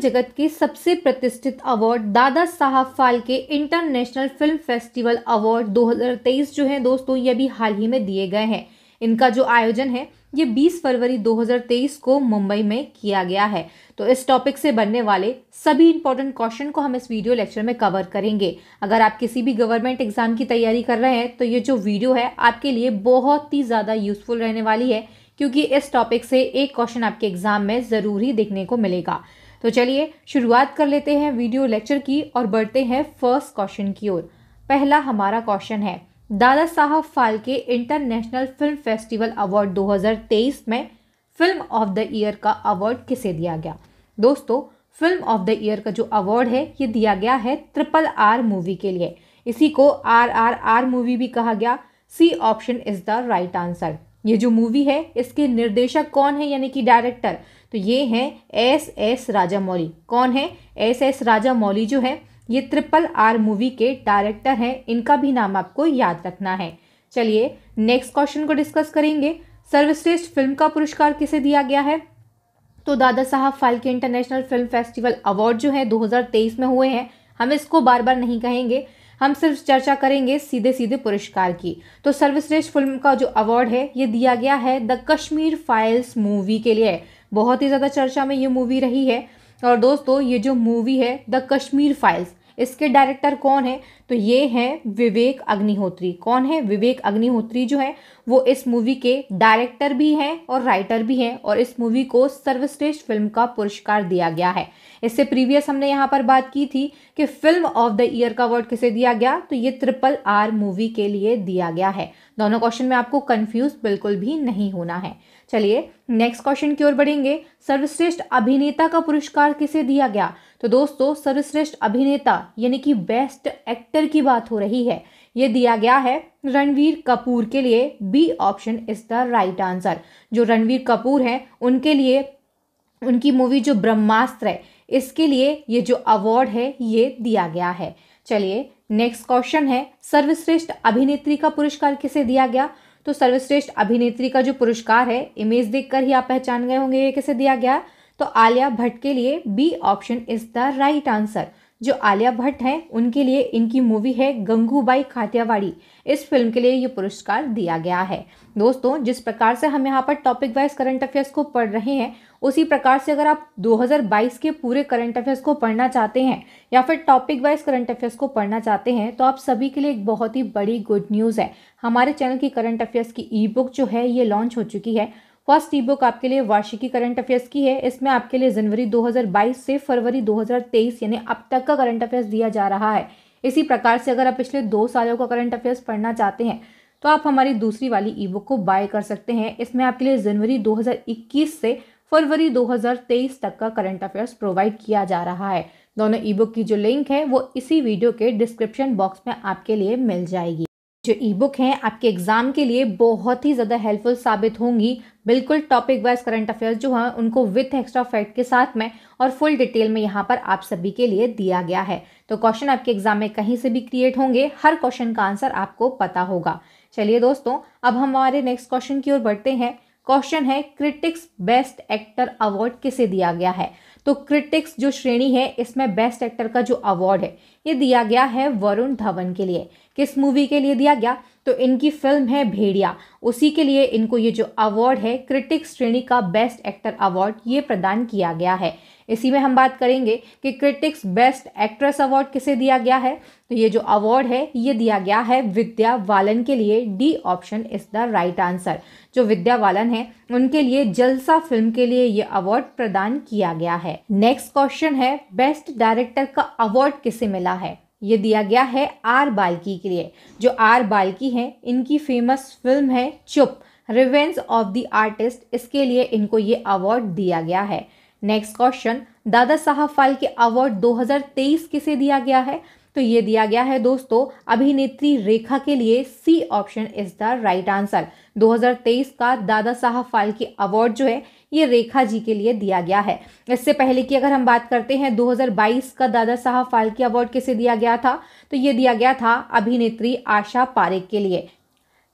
जगत के सबसे प्रतिष्ठित award Dada Saheb Phalke international film festival award 2023 जो है दोस्तों ये भी हाल ही में दिए गए हैं इनका जो आयोजन है ये 20 फरवरी 2023 को मुंबई में किया गया है तो इस टॉपिक से बनने वाले सभी इंपॉर्टेंट क्वेश्चन को हम इस वीडियो लेक्चर में कवर करेंगे अगर आप किसी भी गवर्नमेंट एग्जाम की तैयारी कर रहे हैं तो ये जो वीडियो है आपके लिए बहुत ही ज़्यादा यूजफुल रहने वाली है क्योंकि इस टॉपिक से एक क्वेश्चन आपके एग्जाम में ज़रूर ही देखने को मिलेगा तो चलिए शुरुआत कर लेते हैं वीडियो लेक्चर की और बढ़ते हैं फर्स्ट क्वेश्चन की ओर पहला हमारा क्वेश्चन है Dada Saheb Phalke international film festival award 2023 में फिल्म ऑफ द ईयर का अवार्ड किसे दिया गया दोस्तों फिल्म ऑफ द ईयर का जो अवार्ड है ये दिया गया है ट्रिपल आर मूवी के लिए इसी को आर आर आर मूवी भी कहा गया C option is the right answer ये जो मूवी है इसके निर्देशक कौन है यानी कि डायरेक्टर तो ये हैं एस एस राजा मौली कौन है एस एस राजा मौली जो है ये ट्रिपल आर मूवी के डायरेक्टर हैं इनका भी नाम आपको याद रखना है चलिए नेक्स्ट क्वेश्चन को डिस्कस करेंगे सर्वश्रेष्ठ फिल्म का पुरस्कार किसे दिया गया है तो Dada Saheb Phalke international film festival award जो है 2023 में हुए हैं हम इसको बार बार नहीं कहेंगे हम सिर्फ चर्चा करेंगे सीधे सीधे पुरस्कार की तो सर्वश्रेष्ठ फिल्म का जो अवार्ड है ये दिया गया है द कश्मीर फाइल्स मूवी के लिए बहुत ही ज़्यादा चर्चा में ये मूवी रही है और दोस्तों ये जो मूवी है द कश्मीर फाइल्स इसके डायरेक्टर कौन है तो ये हैं विवेक अग्निहोत्री कौन है विवेक अग्निहोत्री जो है वो इस मूवी के डायरेक्टर भी हैं और राइटर भी हैं और इस मूवी को सर्वश्रेष्ठ फिल्म का पुरस्कार दिया गया है इससे प्रीवियस हमने यहाँ पर बात की थी कि फिल्म ऑफ द ईयर का अवार्ड किसे दिया गया तो ये ट्रिपल आर मूवी के लिए दिया गया है दोनों क्वेश्चन में आपको कन्फ्यूज बिल्कुल भी नहीं होना है चलिए नेक्स्ट क्वेश्चन की ओर बढ़ेंगे सर्वश्रेष्ठ अभिनेता का पुरस्कार किसे दिया गया तो दोस्तों सर्वश्रेष्ठ अभिनेता यानी कि बेस्ट एक्टर की बात हो रही है ये दिया गया है रणवीर कपूर के लिए B option is the right answer जो रणवीर कपूर हैं उनके लिए उनकी मूवी जो ब्रह्मास्त्र है इसके लिए ये जो अवार्ड है ये दिया गया है चलिए नेक्स्ट क्वेश्चन है सर्वश्रेष्ठ अभिनेत्री का पुरस्कार किसे दिया गया तो सर्वश्रेष्ठ अभिनेत्री का जो पुरस्कार है इमेज देखकर ही आप पहचान गए होंगे ये किसे दिया गया तो आलिया भट्ट के लिए B option is the right answer जो आलिया भट्ट हैं उनके लिए इनकी मूवी है गंगूबाई खातियावाड़ी इस फिल्म के लिए ये पुरस्कार दिया गया है दोस्तों जिस प्रकार से हम यहाँ पर टॉपिक वाइज करंट अफेयर्स को पढ़ रहे हैं उसी प्रकार से अगर आप 2022 के पूरे करंट अफेयर्स को पढ़ना चाहते हैं या फिर टॉपिक वाइज करंट अफेयर्स को पढ़ना चाहते हैं तो आप सभी के लिए एक बहुत ही बड़ी गुड न्यूज़ है हमारे चैनल की करंट अफेयर्स की ई बुक जो है ये लॉन्च हो चुकी है फर्स्ट ई बुक आपके लिए वार्षिकी करंट अफेयर्स की है इसमें आपके लिए जनवरी 2022 से फरवरी 2023 यानी अब तक का करंट अफेयर्स दिया जा रहा है इसी प्रकार से अगर आप पिछले दो सालों का करंट अफेयर्स पढ़ना चाहते हैं तो आप हमारी दूसरी वाली ई बुक को बाय कर सकते हैं इसमें आपके लिए जनवरी दो से फरवरी दो तक का करंट अफेयर्स प्रोवाइड किया जा रहा है दोनों ई बुक की जो लिंक है वो इसी वीडियो के डिस्क्रिप्शन बॉक्स में आपके लिए मिल जाएगी जो ई बुक हैं आपके एग्ज़ाम के लिए बहुत ही ज़्यादा हेल्पफुल साबित होंगी बिल्कुल टॉपिक वाइज करंट अफेयर्स जो हैं उनको विथ एक्स्ट्रा फैक्ट के साथ में और फुल डिटेल में यहाँ पर आप सभी के लिए दिया गया है तो क्वेश्चन आपके एग्ज़ाम में कहीं से भी क्रिएट होंगे हर क्वेश्चन का आंसर आपको पता होगा चलिए दोस्तों अब हम हमारे नेक्स्ट क्वेश्चन की ओर बढ़ते हैं क्वेश्चन है क्रिटिक्स बेस्ट एक्टर अवार्ड किसे दिया गया है तो क्रिटिक्स जो श्रेणी है इसमें बेस्ट एक्टर का जो अवार्ड है ये दिया गया है वरुण धवन के लिए किस मूवी के लिए दिया गया तो इनकी फिल्म है भेड़िया उसी के लिए इनको ये जो अवार्ड है क्रिटिक्स श्रेणी का बेस्ट एक्टर अवार्ड ये प्रदान किया गया है इसी में हम बात करेंगे कि क्रिटिक्स बेस्ट एक्ट्रेस अवार्ड किसे दिया गया है तो ये जो अवार्ड है ये दिया गया है विद्या बालन के लिए D option is the right answer जो विद्या बालन है उनके लिए जलसा फिल्म के लिए ये अवार्ड प्रदान किया गया है नेक्स्ट क्वेश्चन है बेस्ट डायरेक्टर का अवार्ड किसे मिला है ये दिया गया है आर बाल्की के लिए जो आर बाल्की हैं इनकी फेमस फिल्म है चुप रिवेंस ऑफ द आर्टिस्ट इसके लिए इनको ये अवार्ड दिया गया है नेक्स्ट क्वेश्चन दादा साहब फाल्के अवार्ड 2023 किसे दिया गया है तो ये दिया गया है दोस्तों अभिनेत्री रेखा के लिए C option is the right answer 2023 का दादा साहब फाल्के अवार्ड जो है ये रेखा जी के लिए दिया गया है इससे पहले की अगर हम बात करते हैं 2022 का दादा साहब फाल्के अवार्ड किसे दिया गया था तो ये दिया गया था अभिनेत्री आशा पारेख के लिए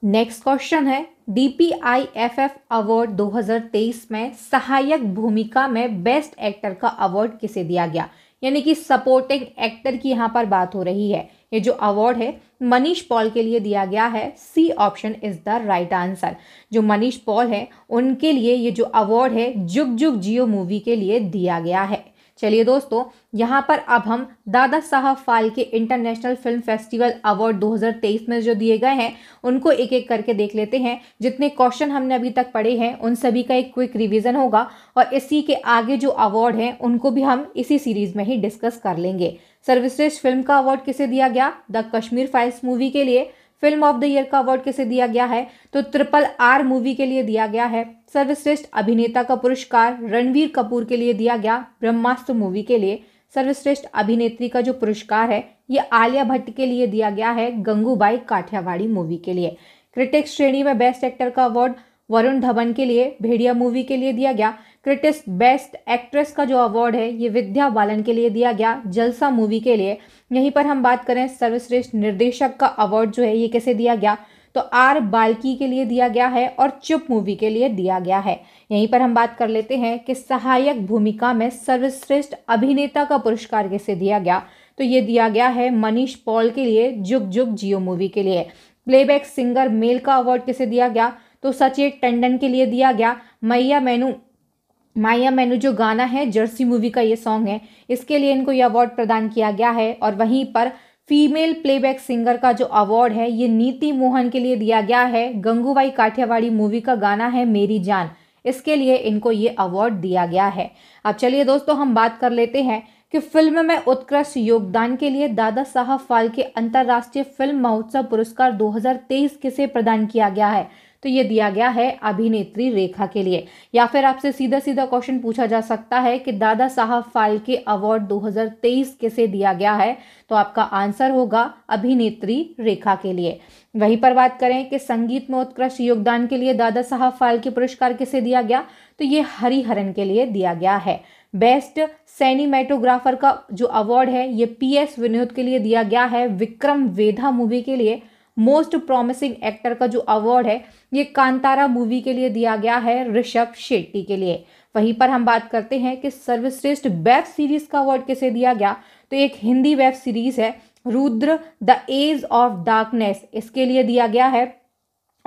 नेक्स्ट क्वेश्चन है डीपीआईएफएफ अवार्ड 2023 में सहायक भूमिका में बेस्ट एक्टर का अवार्ड किसे दिया गया यानी कि सपोर्टिंग एक्टर की यहाँ पर बात हो रही है ये जो अवार्ड है मनीष पॉल के लिए दिया गया है C option is the right answer जो मनीष पॉल है उनके लिए ये जो अवार्ड है जुग जुग जियो मूवी के लिए दिया गया है चलिए दोस्तों यहाँ पर अब हम Dada Saheb Phalke international film festival award 2023 में जो दिए गए हैं उनको एक एक करके देख लेते हैं जितने क्वेश्चन हमने अभी तक पढ़े हैं उन सभी का एक क्विक रिवीजन होगा और इसी के आगे जो अवार्ड हैं उनको भी हम इसी सीरीज में ही डिस्कस कर लेंगे सर्वश्रेष्ठ फिल्म का अवार्ड किसे दिया गया द कश्मीर फाइल्स मूवी के लिए फिल्म ऑफ द ईयर का अवार्ड किसे दिया गया है तो ट्रिपल आर मूवी के लिए दिया गया है सर्वश्रेष्ठ अभिनेता का पुरस्कार रणवीर कपूर के लिए दिया गया ब्रह्मास्त्र मूवी के लिए सर्वश्रेष्ठ अभिनेत्री का जो पुरस्कार है ये आलिया भट्ट के लिए दिया गया है गंगूबाई काठियावाड़ी मूवी के लिए क्रिटिक्स श्रेणी में बेस्ट एक्टर का अवार्ड वरुण धवन के लिए भेड़िया मूवी के लिए दिया गया क्रिटिक्स बेस्ट एक्ट्रेस का जो अवार्ड है ये विद्या बालन के लिए दिया गया जलसा मूवी के लिए यहीं पर हम बात करें सर्वश्रेष्ठ निर्देशक का अवार्ड जो है ये कैसे दिया गया तो आर बाल्की के लिए दिया गया है और चुप मूवी के लिए दिया गया है यहीं पर हम बात कर लेते हैं कि सहायक भूमिका में सर्वश्रेष्ठ अभिनेता का पुरस्कार कैसे दिया गया तो ये दिया गया है मनीष पॉल के लिए जुग जुग जियो मूवी के लिए प्लेबैक सिंगर मेल का अवार्ड कैसे दिया गया तो सचिन टंडन के लिए दिया गया मैया मैनू माया मैनू जो गाना है जर्सी मूवी का ये सॉन्ग है इसके लिए इनको ये अवार्ड प्रदान किया गया है और वहीं पर फीमेल प्लेबैक सिंगर का जो अवार्ड है ये नीति मोहन के लिए दिया गया है गंगूबाई काठियावाड़ी मूवी का गाना है मेरी जान इसके लिए इनको ये अवार्ड दिया गया है अब चलिए दोस्तों हम बात कर लेते हैं कि फिल्म में उत्कृष्ट योगदान के लिए दादा साहब फाल्के अंतर्राष्ट्रीय फिल्म महोत्सव पुरस्कार 2023 किसे प्रदान किया गया है तो ये दिया गया है अभिनेत्री रेखा के लिए या फिर आपसे सीधा सीधा क्वेश्चन पूछा जा सकता है कि दादा साहब फाल्के अवार्ड 2023 किसे दिया गया है तो आपका आंसर होगा अभिनेत्री रेखा के लिए वहीं पर बात करें कि संगीत में उत्कृष्ट योगदान के लिए दादा साहब फाल्के पुरस्कार किसे दिया गया तो ये हरिहरन के लिए दिया गया है बेस्ट सैनिमेटोग्राफर का जो अवार्ड है ये पी एस विनोद के लिए दिया गया है विक्रम वेधा मूवी के लिए मोस्ट प्रॉमिसिंग एक्टर का जो अवार्ड है ये कांतारा मूवी के लिए दिया गया है ऋषभ शेट्टी के लिए वहीं पर हम बात करते हैं कि सर्वश्रेष्ठ वेब सीरीज का अवार्ड किसे दिया गया तो एक हिंदी वेब सीरीज है Rudra the age of darkness इसके लिए दिया गया है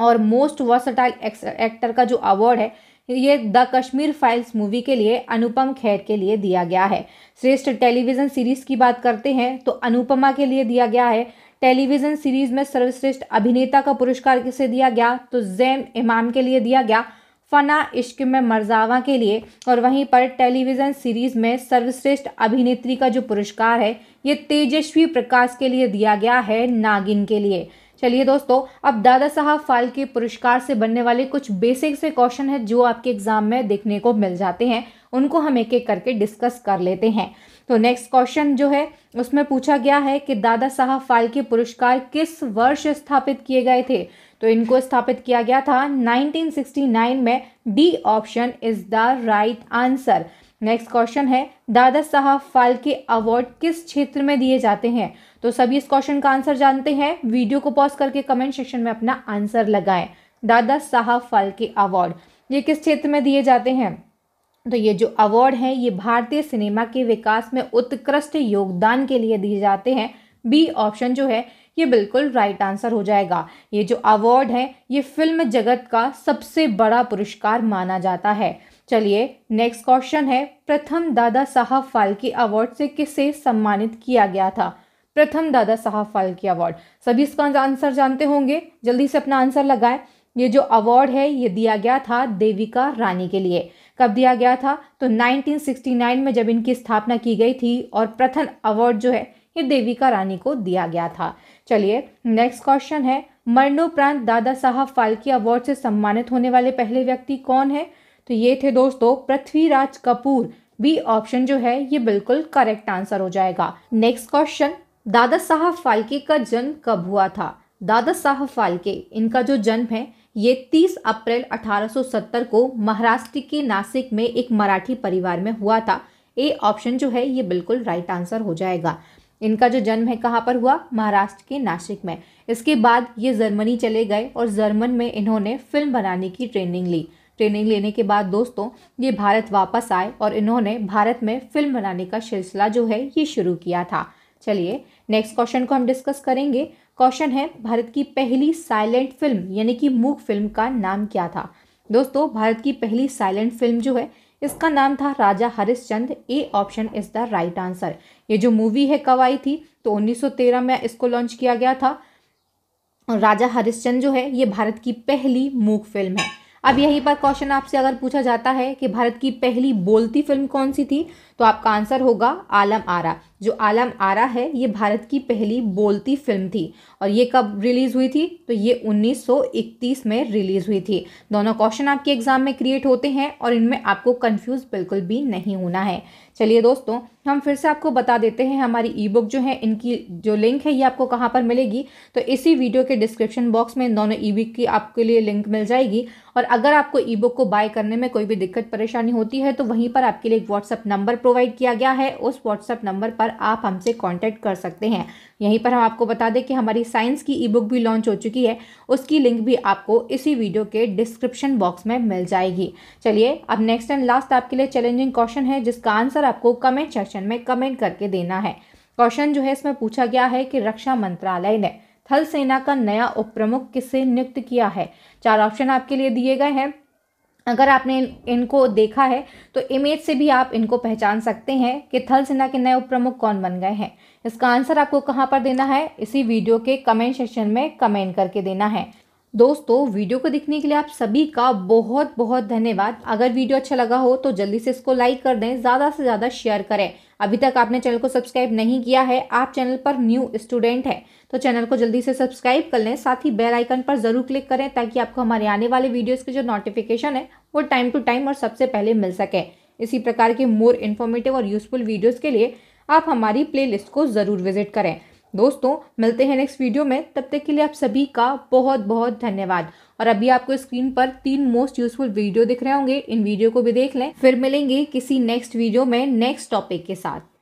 और मोस्ट वर्सटाइल एक्टर का जो अवार्ड है ये द कश्मीर फाइल्स मूवी के लिए अनुपम खैर के लिए दिया गया है श्रेष्ठ टेलीविजन सीरीज की बात करते हैं तो अनुपमा के लिए दिया गया है टेलीविजन सीरीज में सर्वश्रेष्ठ अभिनेता का पुरस्कार किसे दिया गया तो जैन इमाम के लिए दिया गया फना इश्क में मरजावा के लिए और वहीं पर टेलीविज़न सीरीज़ में सर्वश्रेष्ठ अभिनेत्री का जो पुरस्कार है ये तेजस्वी प्रकाश के लिए दिया गया है नागिन के लिए चलिए दोस्तों अब दादा साहब फाल्के पुरस्कार से बनने वाले कुछ बेसिक से क्वेश्चन है जो आपके एग्जाम में देखने को मिल जाते हैं उनको हम एक एक करके डिस्कस कर लेते हैं तो नेक्स्ट क्वेश्चन जो है उसमें पूछा गया है कि दादा साहब फाल्के पुरस्कार किस वर्ष स्थापित किए गए थे तो इनको स्थापित किया गया था 1969 में D option is the right answer next question है दादा साहब फाल्के अवार्ड किस क्षेत्र में दिए जाते हैं तो सभी इस क्वेश्चन का आंसर जानते हैं वीडियो को पॉज करके कमेंट सेक्शन में अपना आंसर लगाएं दादा साहब फाल्के अवार्ड ये किस क्षेत्र में दिए जाते हैं तो ये जो अवार्ड हैं ये भारतीय सिनेमा के विकास में उत्कृष्ट योगदान के लिए दिए जाते हैं बी ऑप्शन जो है ये बिल्कुल राइट आंसर हो जाएगा ये जो अवार्ड है ये फिल्म जगत का सबसे बड़ा पुरस्कार माना जाता है चलिए नेक्स्ट क्वेश्चन है प्रथम दादा साहब फाल्के अवार्ड से किसे सम्मानित किया गया था प्रथम दादा साहब फाल्के अवार्ड सभी इसका आंसर जानते होंगे जल्दी से अपना आंसर लगाए ये जो अवार्ड है ये दिया गया था देविका रानी के लिए कब दिया गया था तो 1969 में जब इनकी स्थापना की गई थी और प्रथम अवार्ड जो है ये देविका रानी को दिया गया था चलिए नेक्स्ट क्वेश्चन है मरणोपरांत दादा साहब फाल्के अवार्ड से सम्मानित होने वाले पहले व्यक्ति कौन है तो ये थे दोस्तों पृथ्वीराज कपूर बी ऑप्शन जो है ये बिल्कुल करेक्ट आंसर हो जाएगा नेक्स्ट क्वेश्चन दादा साहब फाल्के का जन्म कब हुआ था दादा साहब फाल्के इनका जो जन्म है ये 30 अप्रैल 1870 को महाराष्ट्र के नासिक में एक मराठी परिवार में हुआ था ए ऑप्शन जो है ये बिल्कुल राइट आंसर हो जाएगा इनका जो जन्म है कहाँ पर हुआ महाराष्ट्र के नासिक में इसके बाद ये जर्मनी चले गए और जर्मन में इन्होंने फिल्म बनाने की ट्रेनिंग ली ट्रेनिंग लेने के बाद दोस्तों ये भारत वापस आए और इन्होंने भारत में फिल्म बनाने का सिलसिला जो है ये शुरू किया था चलिए नेक्स्ट क्वेश्चन को हम डिस्कस करेंगे क्वेश्चन है भारत की पहली साइलेंट फिल्म यानी कि मूक फिल्म का नाम क्या था दोस्तों भारत की पहली साइलेंट फिल्म जो है इसका नाम था Raja Harishchandra A option is the right answer ये जो मूवी है कब आई थी तो 1913 में इसको लॉन्च किया गया था और राजा हरिश्चंद जो है ये भारत की पहली मूक फिल्म है अब यहीं पर क्वेश्चन आपसे अगर पूछा जाता है कि भारत की पहली बोलती फिल्म कौन सी थी तो आपका आंसर होगा आलम आरा जो आलम आरा है ये भारत की पहली बोलती फिल्म थी और ये कब रिलीज़ हुई थी तो ये 1931 में रिलीज़ हुई थी दोनों क्वेश्चन आपके एग्ज़ाम में क्रिएट होते हैं और इनमें आपको कन्फ्यूज़ बिल्कुल भी नहीं होना है चलिए दोस्तों हम फिर से आपको बता देते हैं हमारी ई बुक जो है इनकी जो लिंक है ये आपको कहाँ पर मिलेगी तो इसी वीडियो के डिस्क्रिप्शन बॉक्स में दोनों ई बुक की आपके लिए लिंक मिल जाएगी और अगर आपको ई बुक को बाय करने में कोई भी दिक्कत परेशानी होती है तो वहीं पर आपके लिए एक व्हाट्सअप नंबर प्रोवाइड किया गया है उस व्हाट्सअप नंबर पर आप हमसे कॉन्टैक्ट कर सकते हैं यहीं पर हम आपको बता दें कि हमारी साइंस की ई बुक भी लॉन्च हो चुकी है उसकी लिंक भी आपको इसी वीडियो के डिस्क्रिप्शन बॉक्स में मिल जाएगी चलिए अब नेक्स्ट एंड लास्ट आपके लिए चैलेंजिंग क्वेश्चन है जिसका आंसर आपको कमेंट सेक्शन में कमेंट करके देना है क्वेश्चन जो है इसमें पूछा गया है कि रक्षा मंत्रालय ने थल सेना का नया उप प्रमुख किसे नियुक्त किया है चार ऑप्शन आपके लिए दिए गए हैं अगर आपने इनको देखा है तो इमेज से भी आप इनको पहचान सकते हैं कि थल सेना के नए उपप्रमुख कौन बन गए हैं इसका आंसर आपको कहाँ पर देना है इसी वीडियो के कमेंट सेक्शन में कमेंट करके देना है दोस्तों वीडियो को देखने के लिए आप सभी का बहुत बहुत धन्यवाद अगर वीडियो अच्छा लगा हो तो जल्दी से इसको लाइक कर दें ज़्यादा से ज़्यादा शेयर करें अभी तक आपने चैनल को सब्सक्राइब नहीं किया है आप चैनल पर न्यू स्टूडेंट हैं तो चैनल को जल्दी से सब्सक्राइब कर लें साथ ही बेल आइकन पर ज़रूर क्लिक करें ताकि आपको हमारे आने वाले वीडियोस के जो नोटिफिकेशन है वो टाइम टू टाइम और सबसे पहले मिल सके इसी प्रकार के मोर इन्फॉर्मेटिव और यूज़फुल वीडियोज़ के लिए आप हमारी प्ले को ज़रूर विजिट करें दोस्तों मिलते हैं नेक्स्ट वीडियो में तब तक के लिए आप सभी का बहुत बहुत धन्यवाद और अभी आपको स्क्रीन पर तीन मोस्ट यूजफुल वीडियो दिख रहे होंगे इन वीडियो को भी देख लें फिर मिलेंगे किसी नेक्स्ट वीडियो में नेक्स्ट टॉपिक के साथ